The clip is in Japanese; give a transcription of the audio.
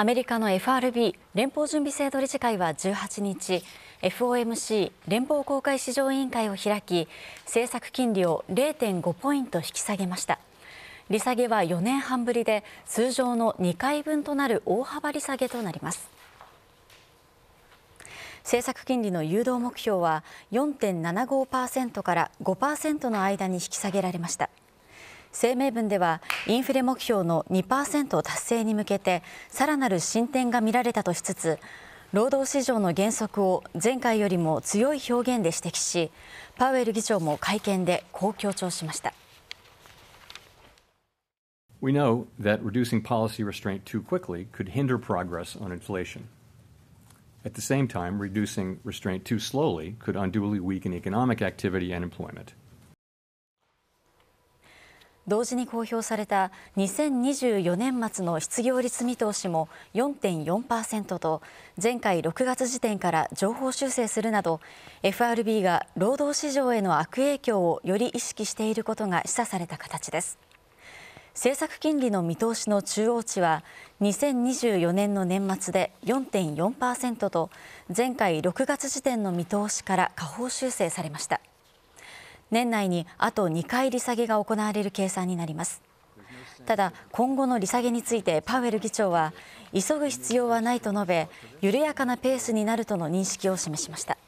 アメリカの FRB 連邦準備制度理事会は18日 FOMC 連邦公開市場委員会を開き政策金利を0.5ポイント引き下げました利下げは4年半ぶりで通常の2回分となる大幅利下げとなります政策金利の誘導目標は4.75%から5%の間に引き下げられました声明文ではインフレ目標の2%達成に向けてさらなる進展が見られたとしつつ労働市場の減速を前回よりも強い表現で指摘しパウエル議長も会見でこう強調しました。We know that reducing policy restraint too quickly could hinder progress on inflation. At the same time, reducing restraint too slowly could unduly weaken economic activity and employment. 同時に公表された2024年末の失業率見通しも4.4%と前回6月時点から情報修正するなど FRB が労働市場への悪影響をより意識していることが示唆された形です。政策金利の見通しの中央値は2024年の年末で4.4%と前回6月時点の見通しから下方修正されました。年内にあと2回利下げが行われる計算になります。ただ、今後の利下げについてパウエル議長は急ぐ必要はないと述べ緩やかなペースになるとの認識を示しました。